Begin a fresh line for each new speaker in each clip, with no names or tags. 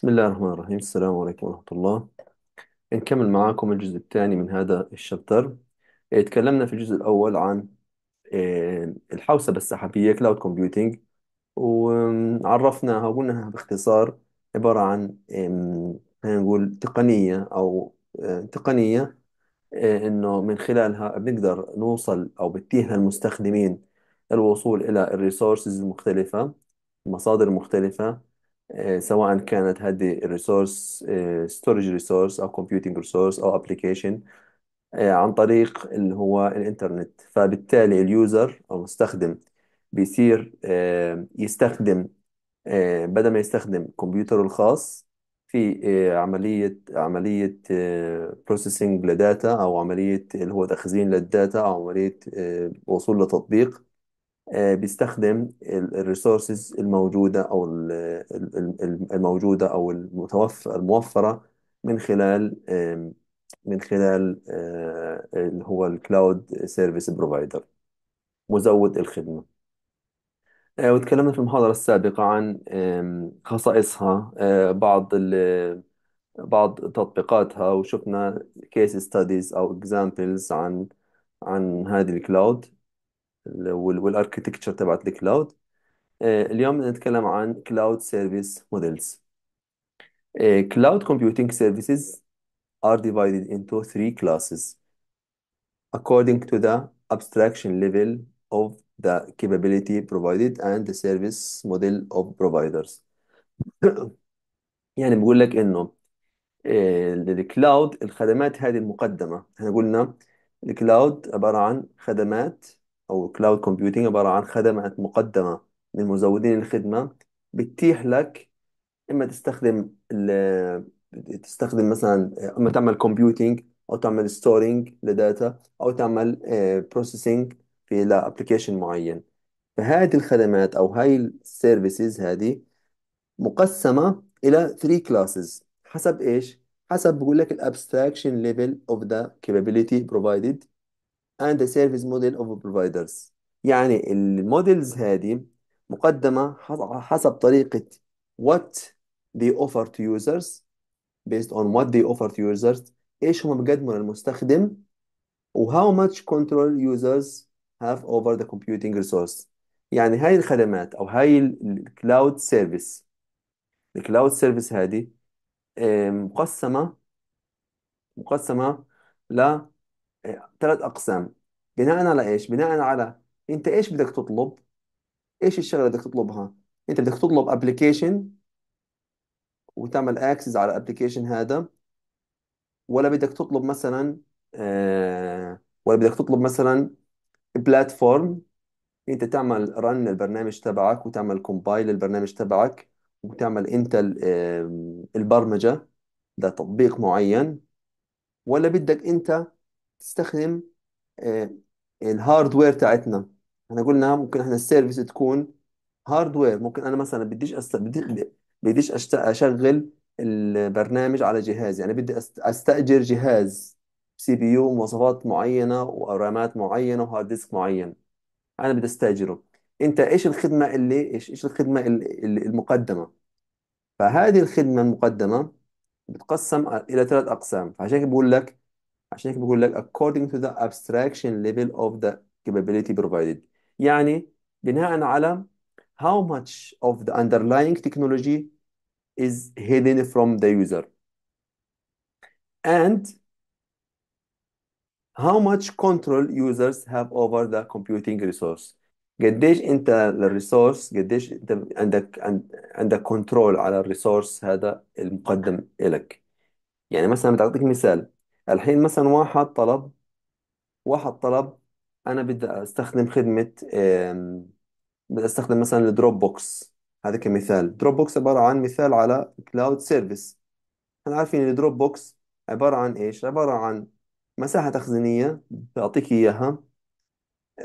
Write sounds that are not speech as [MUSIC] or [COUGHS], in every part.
بسم الله الرحمن الرحيم السلام عليكم ورحمة الله نكمل معاكم الجزء الثاني من هذا الشابتر إيه، تكلمنا في الجزء الأول عن إيه، الحوسبة السحابية كلاود كومبيوتينج وعرفناها وقلناها باختصار عبارة عن خلينا نقول تقنية أو إيه، تقنية إنه من خلالها بنقدر نوصل أو بتيح المستخدمين الوصول إلى الريسورسز المختلفة المصادر المختلفة آه، سواء كانت هذه الريسورس ستورج ريسورس او كومبيوتنج ريسورس او ابلكيشن آه، عن طريق اللي هو الانترنت فبالتالي اليوزر او المستخدم بيصير آه، يستخدم بدل ما يستخدم كمبيوتره الخاص في عملية عملية بروسيسنج لداتا أو عملية اللي هو تخزين للداتا أو عملية وصول لتطبيق آه، بيستخدم الريسورسز الموجودة أو الموجودة أو المتوفر الموفرة من خلال من خلال آه، اللي هو الكلاود سيرفيس بروفايدر مزود الخدمة آه، وتكلمنا في المحاضرة السابقة عن خصائصها بعض بعض تطبيقاتها وشفنا كيس ستاديز أو اكزامبلز عن عن هذه الكلاود والاركيتكتشر تبعت الكلاود آه، اليوم بدنا نتكلم عن كلاود سيرفيس موديلز كلاود كومبيوتينج سيرفيسز are divided into three classes according to the abstraction level of the capability provided and the service model of providers [COUGHS] يعني بقول لك انه آه، الكلاود الخدمات هذه المقدمة احنا قلنا الكلاود عبارة عن خدمات أو كلاود كومبيوتينج عبارة عن خدمات مقدمة من مزودين الخدمة بتتيح لك إما تستخدم ال- تستخدم مثلا إما تعمل كومبيوتينج أو تعمل ستورينج لداتا أو تعمل بروسيسنج آه، في لابلكيشن معين فهذه الخدمات أو هاي السيرفيسز هذه مقسمة إلى 3 كلاسز حسب إيش؟ حسب بقول لك الابستراكشن ليفل اوف ذا capability provided and the service model of providers يعني المودلز هذه مقدمة حسب طريقة what they offer to users based on what they offer to users ايش هم بيقدموا للمستخدم و how much control users have over the computing resource يعني هاي الخدمات او هاي الكلاود سيرفيس cloud service هذه مقسمة مقسمة ل ثلاث اقسام بناء على ايش بناء على انت ايش بدك تطلب ايش الشغله اللي بدك تطلبها انت بدك تطلب ابلكيشن وتعمل اكسس على الابلكيشن هذا ولا بدك تطلب مثلا آه ولا بدك تطلب مثلا بلاتفورم انت تعمل رن البرنامج تبعك وتعمل كومبايل البرنامج تبعك وتعمل انت ال- آه، البرمجة لتطبيق معين ولا بدك انت تستخدم آه، الهاردوير بتاعتنا احنا قلنا ممكن احنا السيرفيس تكون هاردوير ممكن انا مثلا بديش أست... بدي... بديش أشت... اشغل البرنامج على جهازي يعني انا بدي أست... استاجر جهاز سي بي يو مواصفات معينه ورامات معينه وهارد ديسك معين انا بدي استاجره انت ايش الخدمه اللي ايش ايش الخدمه المقدمه فهذه الخدمه المقدمه بتقسم الى ثلاث اقسام فعشان هيك بقول لك عشان هيك بقول لك according to the abstraction level of the capability provided يعني بناء على how much of the underlying technology is hidden from the user and how much control users have over the computing resource قديش انت للريسورس قديش انت عندك عندك كنترول على الريسورس هذا المقدم لك يعني مثلا بدي اعطيك مثال الحين مثلا واحد طلب واحد طلب انا بدي استخدم خدمه بدي استخدم مثلا الدروب بوكس هذا كمثال دروب بوكس عباره عن مثال على كلاود سيرفيس احنا عارفين الدروب بوكس عباره عن ايش عباره عن مساحه تخزينيه بيعطيك اياها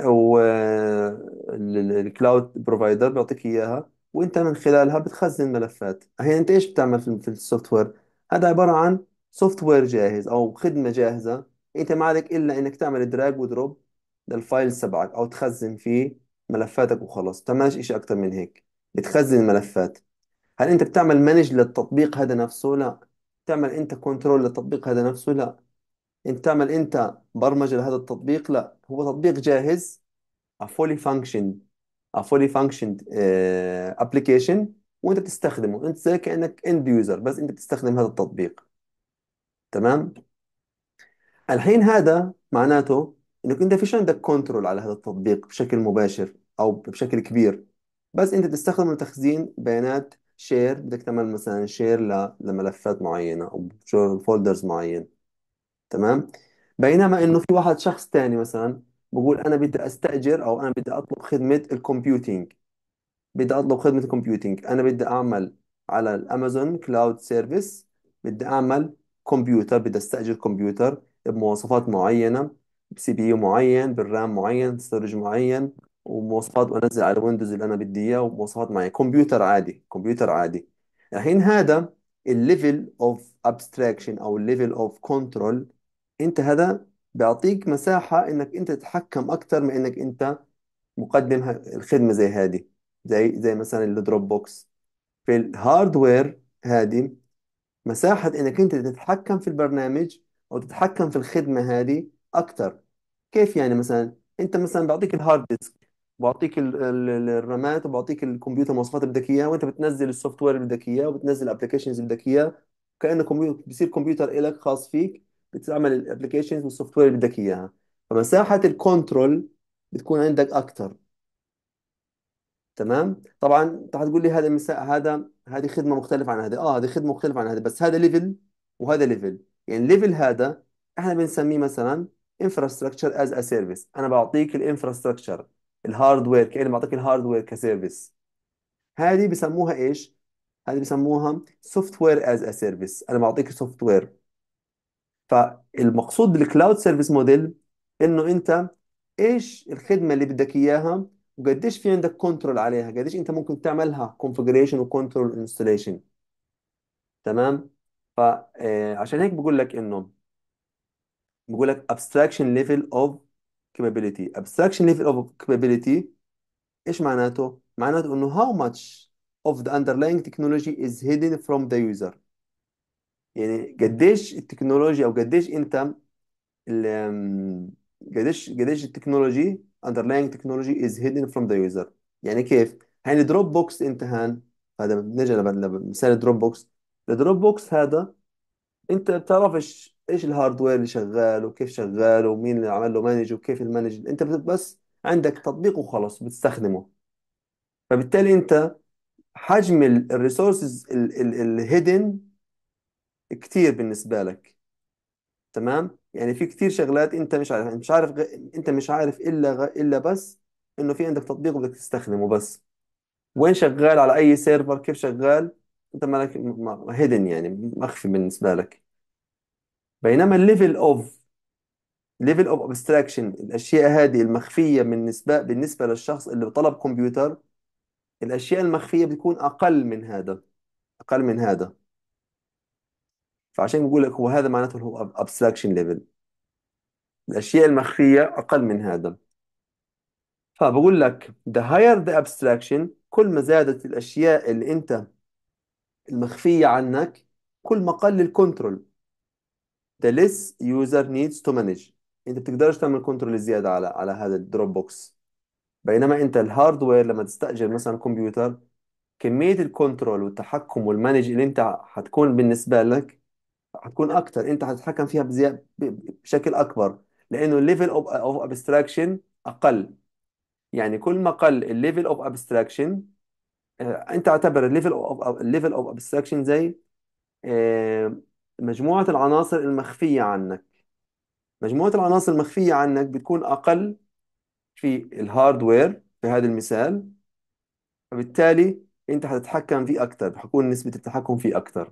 والكلاود بروفايدر بيعطيك اياها وانت من خلالها بتخزن ملفات هي انت ايش بتعمل في السوفت وير هذا عباره عن سوفت وير جاهز او خدمه جاهزه انت ما عليك الا انك تعمل دراج ودروب للفايل تبعك او تخزن فيه ملفاتك وخلاص تعملش شيء اكتر من هيك بتخزن الملفات هل انت بتعمل مانج للتطبيق هذا نفسه لا تعمل انت كنترول للتطبيق هذا نفسه لا انت تعمل انت برمجة لهذا التطبيق لا هو تطبيق جاهز a fully functioned a fully functioned uh, application وانت بتستخدمه انت زي كانك اند يوزر بس انت بتستخدم هذا التطبيق تمام الحين هذا معناته انك انت فيش عندك كنترول على هذا التطبيق بشكل مباشر او بشكل كبير بس انت تستخدم لتخزين بيانات شير بدك تعمل مثلا شير لملفات معينة او فولدرز معين تمام بينما انه في واحد شخص تاني مثلا بقول انا بدي استاجر او انا بدي اطلب خدمة الكمبيوتينج بدي اطلب خدمة الكمبيوتينج انا بدي اعمل على الامازون كلاود سيرفيس بدي اعمل كمبيوتر بدي استأجر كمبيوتر بمواصفات معينة بسي بي يو معين بالرام معين ستورج معين ومواصفات وانزل على ويندوز اللي انا بدي اياه ومواصفات معينة كمبيوتر عادي كمبيوتر عادي الحين هذا الليفل اوف ابستراكشن او الليفل اوف كنترول انت هذا بيعطيك مساحة انك انت تتحكم اكثر من انك انت مقدم الخدمة زي هذه زي زي مثلا الدروب بوكس في الهاردوير هذه مساحة انك انت تتحكم في البرنامج او تتحكم في الخدمة هذه اكثر كيف يعني مثلا انت مثلا بعطيك الهارد ديسك بعطيك الرامات وبعطيك الكمبيوتر المواصفات اللي بدك اياها وانت بتنزل السوفت وير اللي بدك اياه وبتنزل الابلكيشنز اللي بدك اياها كانه كمبيوتر بصير كمبيوتر الك خاص فيك بتعمل الابلكيشنز والسوفت وير اللي بدك اياها فمساحة الكنترول بتكون عندك اكثر تمام طبعا انت هتقول لي هذا مساء هذا هذه خدمه مختلفه عن هذه اه هذه خدمه مختلفه عن هذه بس هذا ليفل وهذا ليفل يعني ليفل هذا احنا بنسميه مثلا انفراستراكشر از ا سيرفيس انا بعطيك الانفراستراكشر الهاردوير كاني بعطيك الهاردوير كسيرفيس هذه بسموها ايش هذه بسموها سوفت وير از ا سيرفيس انا بعطيك سوفت وير فالمقصود بالكلاود سيرفيس موديل انه انت ايش الخدمه اللي بدك اياها وقديش في عندك كنترول عليها قديش انت ممكن تعملها كونفجريشن وكنترول انستليشن تمام فعشان آه، هيك بقول لك انه بقول لك abstraction level of capability abstraction level of capability ايش معناته معناته انه how much of the underlying technology is hidden from the user يعني قديش التكنولوجيا او قديش انت قديش قديش التكنولوجي underlying technology is hidden from the user يعني كيف يعني دروب بوكس انت هان هذا نرجع لمثال دروب بوكس الدروب بوكس هذا انت بتعرفش ايش الهاردوير اللي شغال وكيف شغال ومين اللي عمل له مانج وكيف المانج انت بس عندك تطبيق وخلص بتستخدمه فبالتالي انت حجم الريسورسز الهيدن كتير بالنسبة لك تمام يعني في كثير شغلات انت مش عارف انت مش عارف غ... انت مش عارف الا غ... الا بس انه في عندك تطبيق بدك تستخدمه بس وين شغال على اي سيرفر كيف شغال انت مالك هيدن يعني مخفي بالنسبه لك بينما الليفل اوف ليفل اوف ابستراكشن الاشياء هذه المخفيه بالنسبه بالنسبه للشخص اللي طلب كمبيوتر الاشياء المخفيه بتكون اقل من هذا اقل من هذا فعشان بقول لك هو هذا معناته هو abstraction level الأشياء المخفية أقل من هذا فبقول لك the higher the abstraction كل ما زادت الأشياء اللي أنت المخفية عنك كل ما قل الكنترول the less user needs to manage أنت بتقدرش تعمل كنترول زيادة على على هذا الدروب بوكس بينما أنت الهاردوير لما تستأجر مثلا كمبيوتر كمية الكنترول والتحكم والمانج اللي أنت هتكون بالنسبة لك هتكون اكتر انت هتتحكم فيها بشكل اكبر لانه الليفل اوف ابستراكشن اقل يعني كل ما قل الليفل اوف ابستراكشن انت اعتبر الليفل اوف الليفل اوف ابستراكشن زي آه، مجموعة العناصر المخفية عنك مجموعة العناصر المخفية عنك بتكون أقل في الهاردوير في هذا المثال فبالتالي أنت هتتحكم فيه أكتر حتكون نسبة التحكم فيه أكتر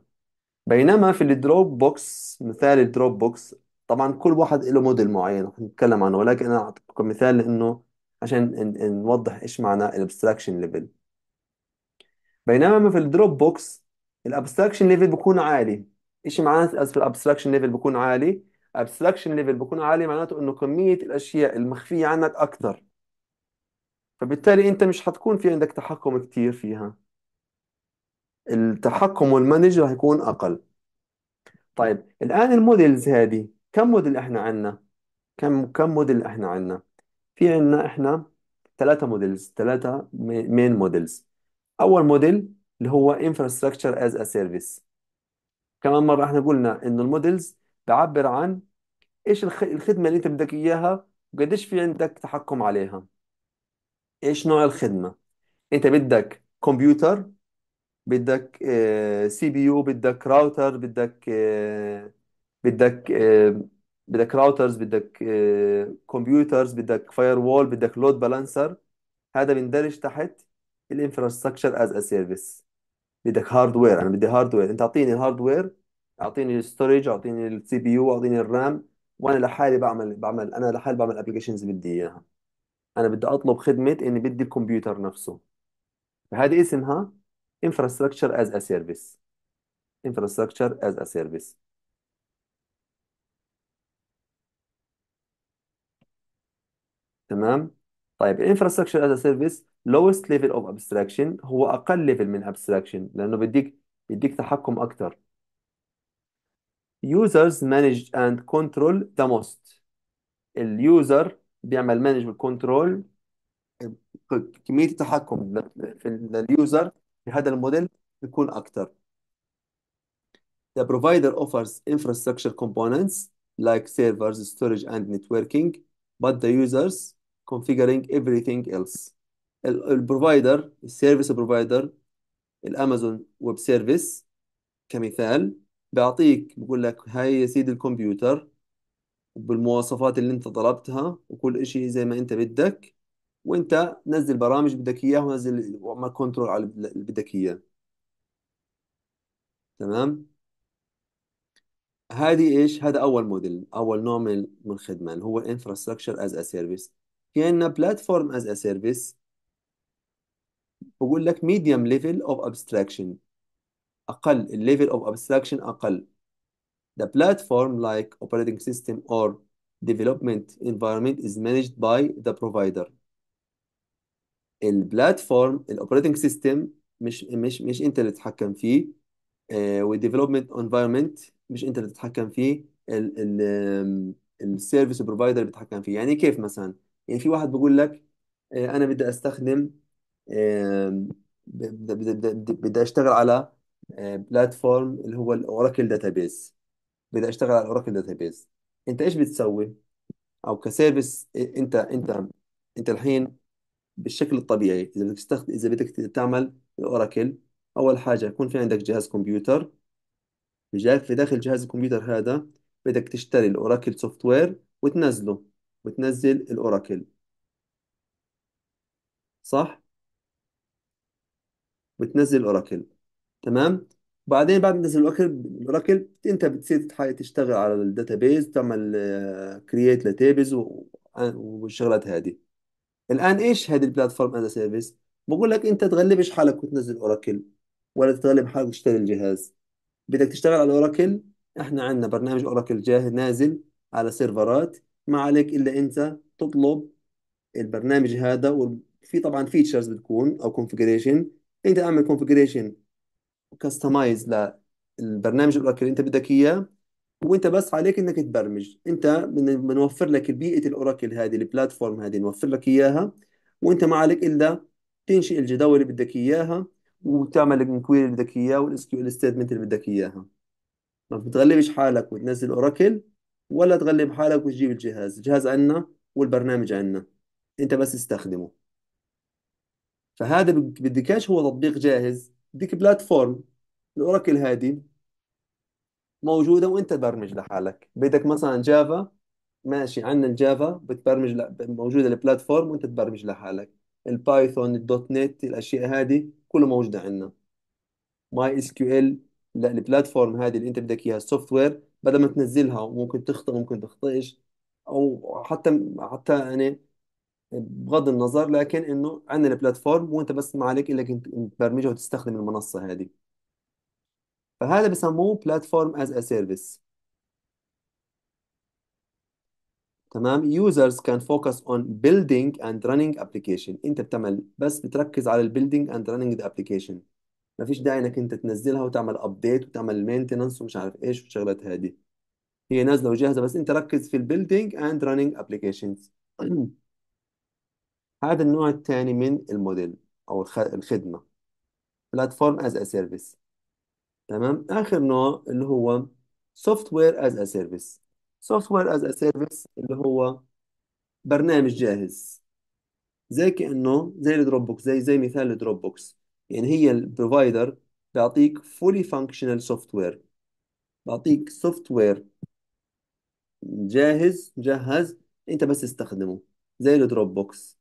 بينما في الدروب بوكس مثال الدروب بوكس طبعا كل واحد له موديل معين رح نتكلم عنه ولكن انا اعطيكم مثال لانه عشان نوضح ايش معنى الابستراكشن ليفل بينما في الدروب بوكس الابستراكشن ليفل بيكون عالي ايش في الابستراكشن ليفل بيكون عالي ابستراكشن ليفل بيكون عالي معناته انه كمية الاشياء المخفية عنك اكثر فبالتالي انت مش حتكون في عندك تحكم كتير فيها التحكم والمانج راح يكون اقل طيب الان الموديلز هذه كم موديل احنا عندنا كم كم موديل احنا عندنا في عندنا احنا ثلاثة موديلز ثلاثة مين موديلز اول موديل اللي هو infrastructure as a service كمان مرة احنا قلنا انه الموديلز بعبر عن ايش الخدمة اللي انت بدك اياها وقديش في عندك تحكم عليها ايش نوع الخدمة انت بدك كمبيوتر بدك سي بي يو بدك راوتر بدك آه، بدك آه، بدك راوترز بدك كمبيوترز آه، بدك فاير وول بدك لود بالانسر هذا بيندرج تحت الانفراستراكشر از ا سيرفيس بدك هاردوير انا بدي هاردوير انت اعطيني الهاردوير اعطيني الستورج اعطيني السي بي يو اعطيني الرام وانا لحالي بعمل بعمل انا لحالي بعمل ابلكيشنز بدي اياها انا بدي اطلب خدمه اني بدي الكمبيوتر نفسه فهذه اسمها infrastructure as a service infrastructure as a service تمام طيب infrastructure as a service lowest level of abstraction هو اقل ليفل من abstraction لانه بديك بديك تحكم اكثر users manage and control the most اليوزر بيعمل manage control كمية التحكم في اليوزر في هذا الموديل بيكون أكتر The provider offers infrastructure components like servers, storage, and networking, but the users configuring everything else. البروفايدر service provider, الامازون ويب سيرفيس كمثال بيعطيك بقول لك هاي يا سيدي الكمبيوتر بالمواصفات اللي انت طلبتها وكل اشي زي ما انت بدك وانت نزل برامج بدك اياها ونزل وعمل كنترول على اللي بدك اياه تمام هذه ايش هذا اول موديل اول نوع من الخدمه اللي هو انفراستراكشر از ا سيرفيس في عندنا بلاتفورم از ا سيرفيس بقول لك ميديوم ليفل اوف ابستراكشن اقل الليفل اوف ابستراكشن اقل The platform like operating system or development environment is managed by the provider البلاتفورم الاوبريتنج سيستم مش مش مش انت اللي تتحكم فيه آه، والديفلوبمنت انفايرمنت مش انت اللي تتحكم فيه السيرفيس بروفايدر بيتحكم فيه يعني كيف مثلا يعني في واحد بيقول لك آه، انا بدي استخدم بدي اشتغل على بلاتفورم آه، اللي هو الاوراكل داتابيس بدي اشتغل على الاوراكل داتابيس انت ايش بتسوي او كسيرفيس انت انت انت الحين بالشكل الطبيعي إذا بدك تستخد... إذا بدك تعمل أوراكل أول حاجة يكون في عندك جهاز كمبيوتر في داخل جهاز الكمبيوتر هذا بدك تشتري الأوراكل سوفت وير وتنزله وتنزل الأوراكل صح؟ بتنزل الاوراكل تمام بعدين بعد ما تنزل الاوراكل الاوراكل انت بتصير تشتغل على الداتابيز تعمل كرييت آه، لتيبلز والشغلات هذه الان ايش هذه البلاتفورم از سيرفيس بقول لك انت تغلبش حالك وتنزل اوراكل ولا تتغلب حالك وتشتري الجهاز بدك تشتغل على اوراكل احنا عندنا برنامج اوراكل جاهز نازل على سيرفرات ما عليك الا انت تطلب البرنامج هذا وفي طبعا فيتشرز بتكون او كونفجريشن انت اعمل كونفجريشن كاستمايز للبرنامج اوراكل اللي انت بدك اياه وانت بس عليك انك تبرمج انت بنوفر لك بيئه الاوراكل هذه البلاتفورم هذه نوفر لك اياها وانت ما عليك الا تنشئ الجداول اللي بدك اياها وتعمل الكويري اللي بدك اياه والاس كيو ال ستيتمنت اللي بدك اياها ما بتغلبش حالك وتنزل اوراكل ولا تغلب حالك وتجيب الجهاز الجهاز عندنا والبرنامج عندنا انت بس استخدمه فهذا بدكاش هو تطبيق جاهز بدك بلاتفورم الاوراكل هذه موجوده وانت تبرمج لحالك بدك مثلا جافا ماشي عندنا الجافا بتبرمج ل... موجوده البلاتفورم وانت تبرمج لحالك البايثون الدوت نت الاشياء هذه كله موجوده عندنا ماي اس كيو ال البلاتفورم هذه اللي انت بدك اياها السوفت وير بدل ما تنزلها وممكن تخطئ ممكن تخطئش او حتى حتى يعني بغض النظر لكن انه عندنا البلاتفورم وانت بس ما عليك الا انك تبرمجها وتستخدم المنصه هذه فهذا بسموه بلاتفورم از ا سيرفيس تمام users can focus on building and running ابلكيشن انت بتعمل بس بتركز على البيلدينج اند رانينج ذا ابلكيشن فيش داعي انك انت تنزلها وتعمل ابديت وتعمل مينتننس ومش عارف ايش والشغلات هذه هي نازله وجاهزه بس انت ركز في البيلدينج اند رانينج ابلكيشنز هذا النوع الثاني من الموديل او الخدمه بلاتفورم از ا سيرفيس تمام اخر نوع اللي هو سوفت وير از ا سيرفيس سوفت وير از ا سيرفيس اللي هو برنامج جاهز زي كانه زي الدروب بوكس زي زي مثال الدروب بوكس يعني هي البروفايدر بيعطيك فولي فانكشنال سوفت وير بيعطيك سوفت وير جاهز مجهز انت بس استخدمه زي الدروب بوكس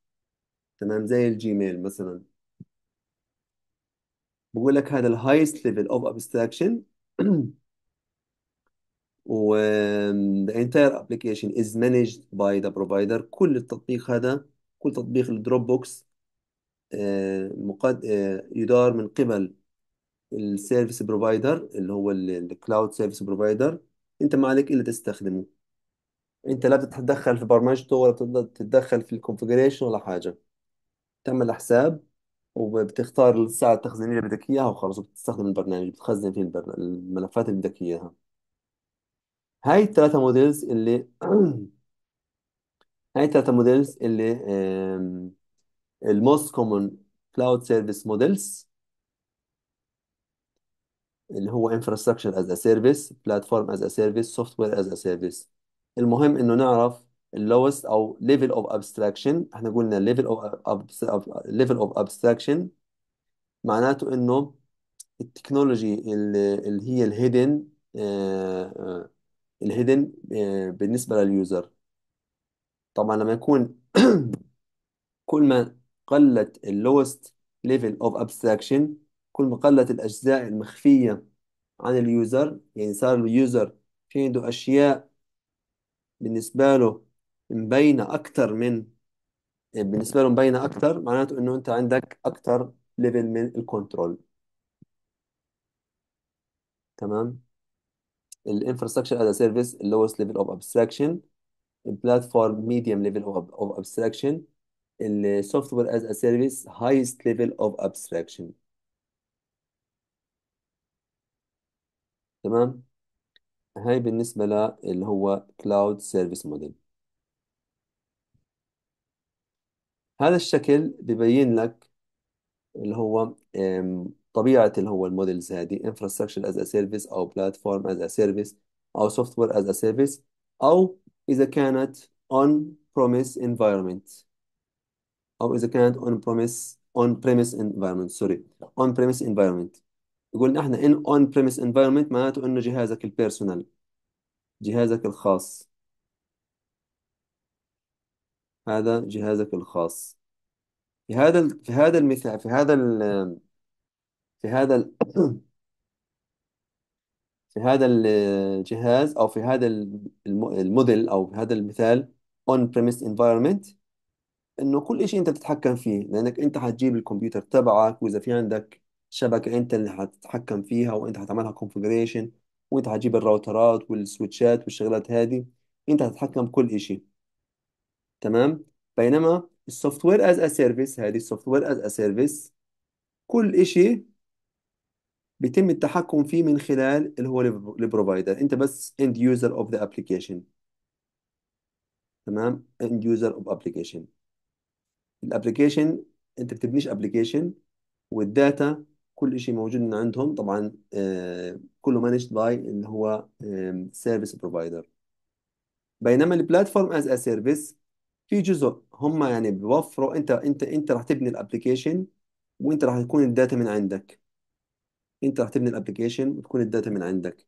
تمام زي الجيميل مثلا بقول لك هذا الهايست ليفل اوف ابستراكشن و um, the entire application is managed by the provider كل التطبيق هذا كل تطبيق الدروب آه، بوكس مقد... آه، يدار من قبل السيرفيس بروفايدر اللي هو الكلاود سيرفيس بروفايدر انت ما عليك الا تستخدمه انت لا بتتدخل في برمجته ولا تتدخل في الكونفجريشن ولا حاجه تعمل حساب وبتختار الساعة التخزينية اللي بدك إياها وخلص بتستخدم البرنامج بتخزن فيه الملفات اللي بدك إياها هاي الثلاثة موديلز اللي [CLEARS THROAT] هاي الثلاثة موديلز اللي الموست كومن كلاود سيرفيس موديلز اللي هو infrastructure as a service platform as a service software as a service المهم إنه نعرف اللوست او ليفل اوف ابستراكشن احنا قلنا ليفل اوف ليفل اوف ابستراكشن معناته انه التكنولوجي اللي اللي هي الهيدن آه، آه، الهيدن آه، بالنسبه لليوزر طبعا لما يكون [CLEARS THROAT] كل ما قلت اللوست ليفل اوف ابستراكشن كل ما قلت الاجزاء المخفيه عن اليوزر يعني صار اليوزر في عنده اشياء بالنسبه له مبينه اكثر من بالنسبه له مبينه اكثر معناته انه انت عندك اكثر ليفل من الكنترول تمام الانفراستراكشر از سيرفيس اللوست ليفل اوف ابستراكشن البلاتفورم ميديوم ليفل اوف ابستراكشن السوفت وير از سيرفيس هايست ليفل اوف ابستراكشن تمام هاي بالنسبه للي هو كلاود سيرفيس موديل هذا الشكل ببين لك اللي هو طبيعة اللي هو المودلز هذه infrastructure as a service أو platform as a service أو software as a service أو إذا كانت on premise environment أو إذا كانت on premise on premise environment سوري on premise environment يقول احنا in on premise environment معناته انه جهازك البيرسونال جهازك الخاص هذا جهازك الخاص في هذا ال- في هذا المثال في هذا ال- في هذا ال- في هذا الجهاز أو في هذا الموديل أو في هذا المثال on-premise environment إنه كل شيء أنت بتتحكم فيه لأنك أنت حتجيب الكمبيوتر تبعك وإذا في عندك شبكة أنت اللي حتتحكم فيها وأنت حتعملها configuration وأنت حتجيب الراوترات والسويتشات والشغلات هذه أنت حتتحكم بكل شيء تمام بينما السوفت وير از ا سيرفيس هذه السوفت وير از ا سيرفيس كل شيء بيتم التحكم فيه من خلال اللي هو البروفايدر انت بس اند يوزر اوف ذا ابلكيشن تمام اند يوزر اوف ابلكيشن الابلكيشن انت بتبنيش ابلكيشن والداتا كل شيء موجود من عندهم طبعا آه, كله مانجد باي اللي هو سيرفيس بروفايدر بينما البلاتفورم از ا سيرفيس في جزء هم يعني بيوفروا انت انت انت راح تبني الابلكيشن وانت راح تكون الداتا من عندك انت راح تبني الابلكيشن وتكون الداتا من عندك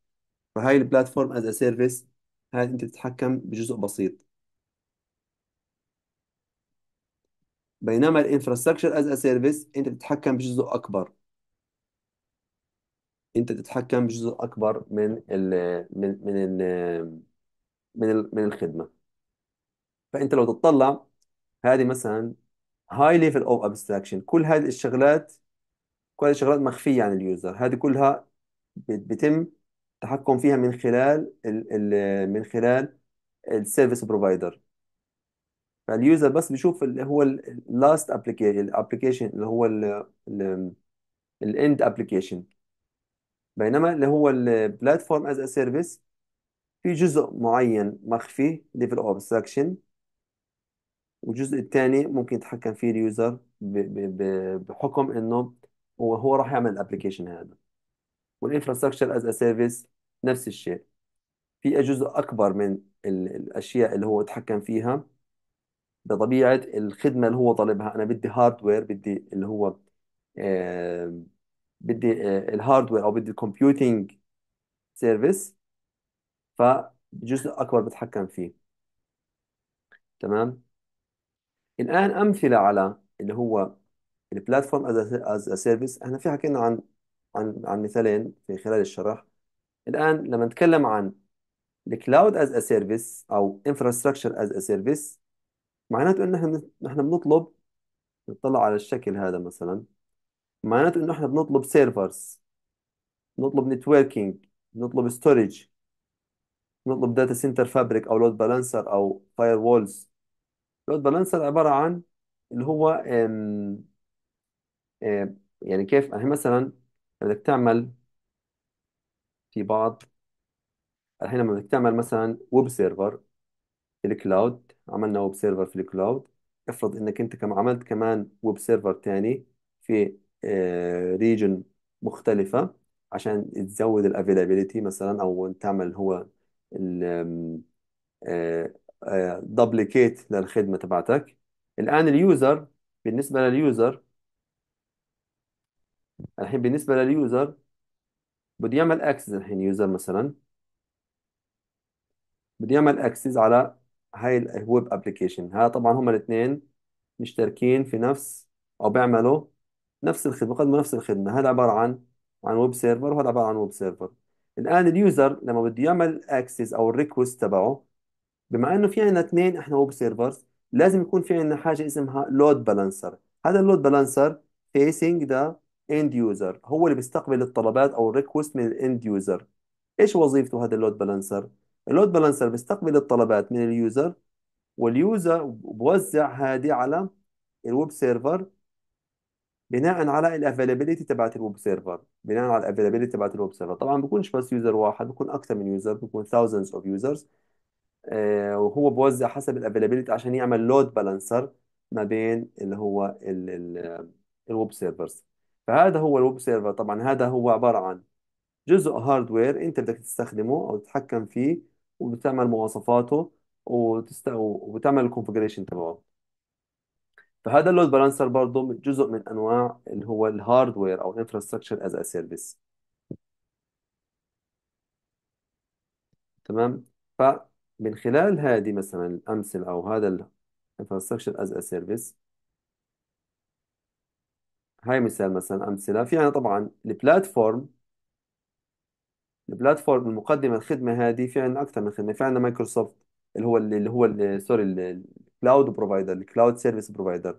فهاي البلاتفورم از ا سيرفيس هاي انت تتحكم بجزء بسيط بينما الانفراستراكشر از ا سيرفيس انت تتحكم بجزء اكبر انت تتحكم بجزء اكبر من الـ من من الـ من, من الخدمه فانت لو تطلع هذه مثلا هاي ليفل اوف ابستراكشن كل هذه الشغلات كل هذه الشغلات مخفيه عن اليوزر هذه كلها بيتم التحكم فيها من خلال الـ الـ من خلال السيرفيس بروفايدر فاليوزر بس بيشوف اللي هو اللاست ابلكيشن الابلكيشن اللي هو الاند ابلكيشن بينما اللي هو البلاتفورم از ا سيرفيس في جزء معين مخفي ليفل اوف ابستراكشن والجزء الثاني ممكن يتحكم فيه اليوزر بحكم انه هو هو راح يعمل الابلكيشن هذا والانفراستراكشر از سيرفيس نفس الشيء في جزء اكبر من الاشياء اللي هو يتحكم فيها بطبيعه الخدمه اللي هو طالبها انا بدي هاردوير بدي اللي هو آه، بدي آه، الهاردوير او بدي الكمبيوتينج سيرفيس فجزء اكبر بتحكم فيه تمام الآن أمثلة على اللي هو البلاتفورم از از سيرفيس احنا في حكينا عن عن عن مثالين في خلال الشرح الآن لما نتكلم عن الكلاود از سيرفيس أو انفراستراكشر از سيرفيس معناته إن احنا بنطلب نطلع على الشكل هذا مثلا معناته إنه احنا بنطلب سيرفرز نطلب نتوركينج نطلب ستورج نطلب داتا سنتر فابريك أو لود بالانسر أو فاير وولز لود بالانسر عباره عن اللي هو آم، آم، يعني كيف يعني مثلا بدك تعمل في بعض الحين لما بدك تعمل مثلا ويب سيرفر في الكلاود عملنا ويب سيرفر في الكلاود افرض انك انت كم عملت كمان ويب سيرفر تاني في ريجن آه، مختلفة عشان تزود الافيلابيليتي مثلا او تعمل هو دبليكيت للخدمة تبعتك الآن اليوزر بالنسبة لليوزر الحين بالنسبة لليوزر بده يعمل اكسس الحين يوزر مثلا بده يعمل اكسس على هاي الويب ابلكيشن هذا طبعا هما الاثنين مشتركين في نفس او بيعملوا نفس الخدمه بيقدموا نفس الخدمه هذا عباره عن عن ويب سيرفر وهذا عباره عن ويب سيرفر الان اليوزر لما بده يعمل اكسس او الريكوست تبعه بما انه في عندنا اثنين احنا ويب سيرفرز لازم يكون في عندنا حاجه اسمها لود بالانسر هذا اللود بالانسر فيسينج ذا اند يوزر هو اللي بيستقبل الطلبات او الريكوست من الاند يوزر ايش وظيفته هذا اللود بالانسر اللود بالانسر بيستقبل الطلبات من اليوزر واليوزر بوزع هذه على الويب سيرفر بناء على الافيلابيليتي تبعت الويب سيرفر بناء على الافيلابيليتي تبعت الويب سيرفر طبعا بيكونش بس يوزر واحد بيكون اكثر من يوزر بيكون thousands of users آه، وهو بوزع حسب الافيلابيلتي عشان يعمل لود بالانسر ما بين اللي هو ال ال الويب سيرفرز فهذا هو الويب سيرفر طبعا هذا هو عبارة عن جزء هاردوير انت بدك تستخدمه او تتحكم فيه وبتعمل مواصفاته وتست... وبتعمل الكونفجريشن تبعه فهذا اللود بالانسر برضه جزء من انواع اللي هو الهاردوير او الانفراستراكشر از ا سيرفيس تمام ف من خلال هذه مثلا الأمثلة أو هذا الانفراستراكشر از ا سيرفيس هاي مثال مثلا أمثلة في عنا طبعا البلاتفورم البلاتفورم المقدمة الخدمة هذه في عنا أكثر من خدمة في عنا مايكروسوفت اللي هو اللي هو سوري الكلاود بروفايدر الكلاود سيرفيس بروفايدر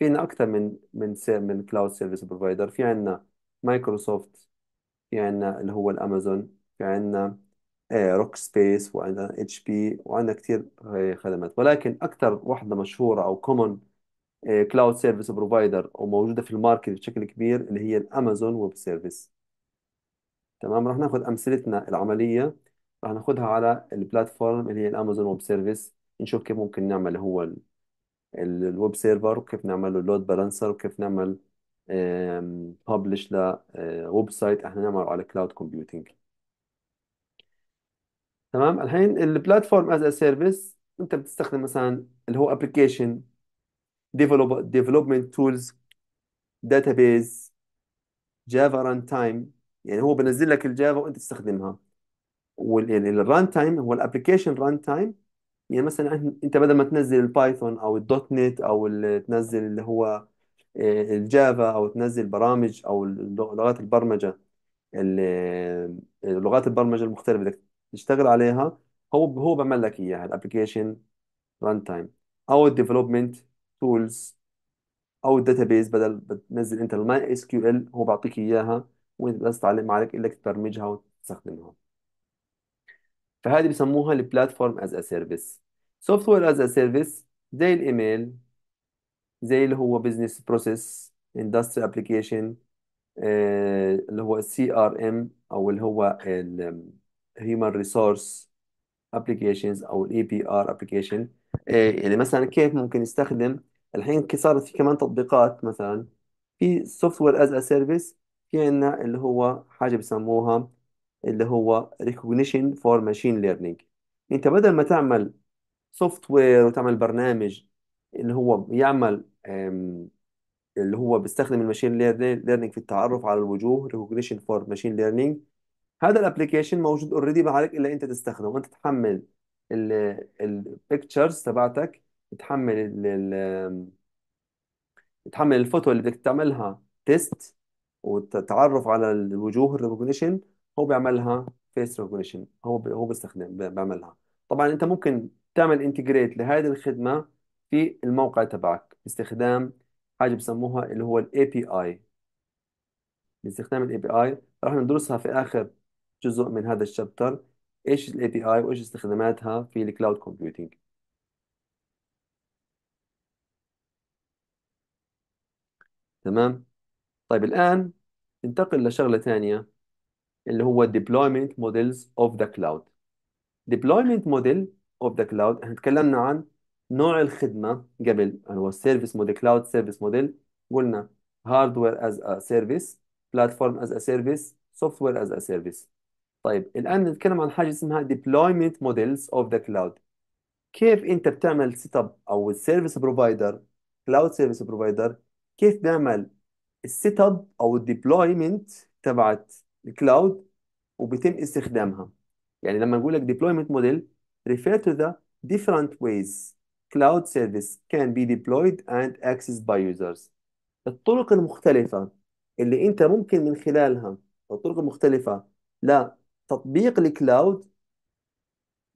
في عنا أكثر من من من كلاود سيرفيس بروفايدر في عنا مايكروسوفت في عنا اللي هو الأمازون في عنا آه، روك سبيس وعندنا اتش بي وعندنا كثير آه، خدمات ولكن اكثر وحده مشهوره او كومن كلاود سيرفيس بروفايدر وموجوده في الماركت بشكل كبير اللي هي الامازون ويب سيرفيس تمام رح ناخذ امثلتنا العمليه رح ناخذها على البلاتفورم اللي هي الامازون ويب سيرفيس نشوف كيف ممكن نعمل هو الويب سيرفر وكيف نعمل له لود بالانسر وكيف نعمل ببلش لويب سايت احنا نعمله على كلاود كومبيوتينج تمام الحين البلاتفورم از ا سيرفيس انت بتستخدم مثلا اللي هو ابلكيشن ديفلوبمنت تولز داتابيز جافا ران تايم يعني هو بنزل لك الجافا وانت تستخدمها يعني الران تايم هو الابلكيشن ران تايم يعني مثلا انت بدل ما تنزل البايثون او الدوت نت او تنزل اللي هو آه، الجافا او تنزل برامج او لغات البرمجه اللغات آه، لغات البرمجه المختلفه تشتغل عليها هو هو بعمل لك اياها الابلكيشن ران تايم او الديفلوبمنت تولز او الداتابيز بدل بتنزل انت الماي اس كيو ال هو بيعطيك اياها وانت بس تعلم عليك انك تبرمجها وتستخدمها فهذه بسموها البلاتفورم از ا سيرفيس سوفت وير از ا سيرفيس زي الايميل زي اللي هو بزنس بروسيس اندستري ابلكيشن اللي هو السي ار ام او اللي هو هيومن ريسورس ابلكيشنز او الاي بي ار ابلكيشن يعني مثلا كيف ممكن يستخدم الحين صارت في كمان تطبيقات مثلا في سوفت وير از ا سيرفيس في عندنا اللي هو حاجه بسموها اللي هو ريكوجنيشن فور ماشين ليرنينج انت بدل ما تعمل سوفت وير وتعمل برنامج اللي هو يعمل اللي هو بيستخدم الماشين ليرنينج في التعرف على الوجوه ريكوجنيشن فور ماشين ليرنينج هذا الابلكيشن موجود اوريدي بعلك الا انت تستخدمه انت تحمل البيكتشرز تبعتك تحمل ال ال- تحمل الفوتو اللي بدك تعملها تيست وتتعرف على الوجوه الريكوجنيشن هو بيعملها فيس ريكوجنيشن هو هو بيستخدم بيعملها طبعا انت ممكن تعمل انتجريت لهذه الخدمه في الموقع تبعك باستخدام حاجه بسموها اللي هو الاي بي اي باستخدام الاي بي اي راح ندرسها في اخر جزء من هذا الشابتر ايش الاي بي اي وايش استخداماتها في الكلاود كومبيوتينج تمام طيب الان ننتقل لشغله ثانيه اللي هو deployment models of the cloud deployment model of the cloud احنا تكلمنا عن نوع الخدمه قبل اللي هو السيرفيس موديل كلاود سيرفيس موديل قلنا hardware as a service platform as a service software as a service طيب الآن نتكلم عن حاجة اسمها deployment models of the cloud كيف أنت بتعمل سيت اب أو السيرفيس بروفايدر كلاود سيرفيس بروفايدر كيف بيعمل السيت اب أو الديبلويمنت تبعت الكلاود وبيتم استخدامها يعني لما نقول لك deployment model refer to the different ways cloud service can be deployed and accessed by users الطرق المختلفة اللي أنت ممكن من خلالها الطرق المختلفة لا تطبيق الكلاود